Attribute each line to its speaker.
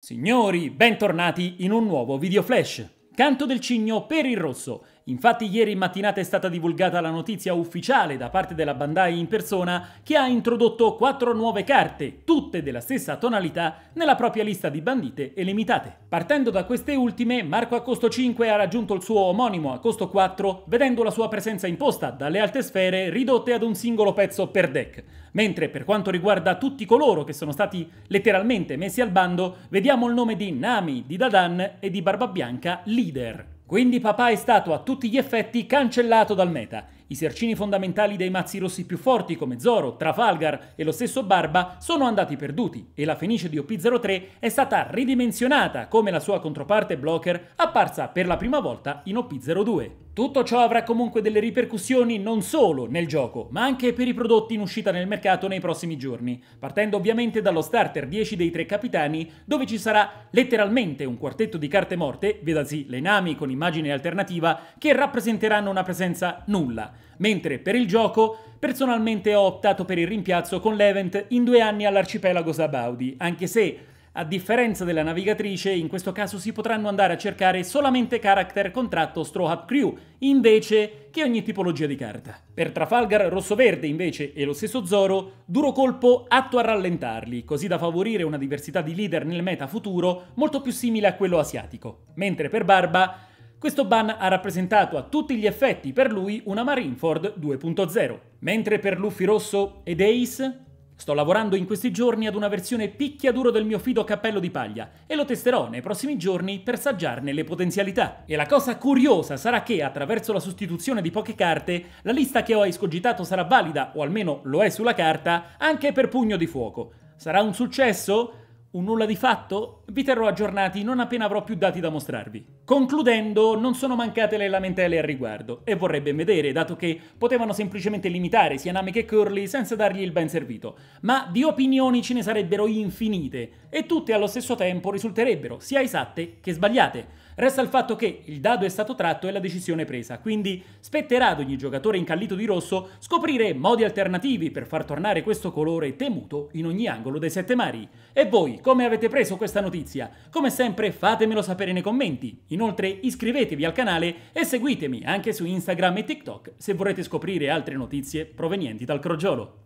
Speaker 1: Signori, bentornati in un nuovo video flash. Canto del cigno per il rosso. Infatti ieri in mattinata è stata divulgata la notizia ufficiale da parte della Bandai in persona che ha introdotto quattro nuove carte, tutte della stessa tonalità, nella propria lista di bandite e limitate. Partendo da queste ultime, Marco a costo 5 ha raggiunto il suo omonimo a costo 4, vedendo la sua presenza imposta dalle alte sfere ridotte ad un singolo pezzo per deck. Mentre per quanto riguarda tutti coloro che sono stati letteralmente messi al bando, vediamo il nome di Nami, di Dadan e di Barbabianca leader. Quindi papà è stato a tutti gli effetti cancellato dal meta i sercini fondamentali dei mazzi rossi più forti come Zoro, Trafalgar e lo stesso Barba sono andati perduti e la Fenice di OP03 è stata ridimensionata come la sua controparte Blocker apparsa per la prima volta in OP02. Tutto ciò avrà comunque delle ripercussioni non solo nel gioco, ma anche per i prodotti in uscita nel mercato nei prossimi giorni, partendo ovviamente dallo starter 10 dei tre capitani, dove ci sarà letteralmente un quartetto di carte morte, vedasi le Nami con immagine alternativa, che rappresenteranno una presenza nulla, mentre per il gioco personalmente ho optato per il rimpiazzo con l'event in due anni all'arcipelago Sabaudi, anche se a differenza della navigatrice, in questo caso si potranno andare a cercare solamente character contratto Straw Hat Crew, invece che ogni tipologia di carta. Per Trafalgar rosso-verde, invece, e lo stesso Zoro, duro colpo atto a rallentarli, così da favorire una diversità di leader nel meta futuro molto più simile a quello asiatico. Mentre per Barba, questo ban ha rappresentato a tutti gli effetti per lui una Marineford 2.0, mentre per Luffy Rosso ed Ace Sto lavorando in questi giorni ad una versione picchiaduro del mio fido cappello di paglia e lo testerò nei prossimi giorni per saggiarne le potenzialità. E la cosa curiosa sarà che attraverso la sostituzione di poche carte, la lista che ho escogitato sarà valida, o almeno lo è sulla carta, anche per pugno di fuoco. Sarà un successo? Un nulla di fatto? Vi terrò aggiornati non appena avrò più dati da mostrarvi. Concludendo, non sono mancate le lamentele al riguardo, e vorrebbe vedere, dato che potevano semplicemente limitare sia Name che Curly senza dargli il ben servito, ma di opinioni ce ne sarebbero infinite, e tutte allo stesso tempo risulterebbero sia esatte che sbagliate. Resta il fatto che il dado è stato tratto e la decisione presa, quindi spetterà ad ogni giocatore incallito di rosso scoprire modi alternativi per far tornare questo colore temuto in ogni angolo dei sette mari. E voi, come avete preso questa notizia? notizia. Come sempre fatemelo sapere nei commenti. Inoltre iscrivetevi al canale e seguitemi anche su Instagram e TikTok se vorrete scoprire altre notizie provenienti dal crogiolo.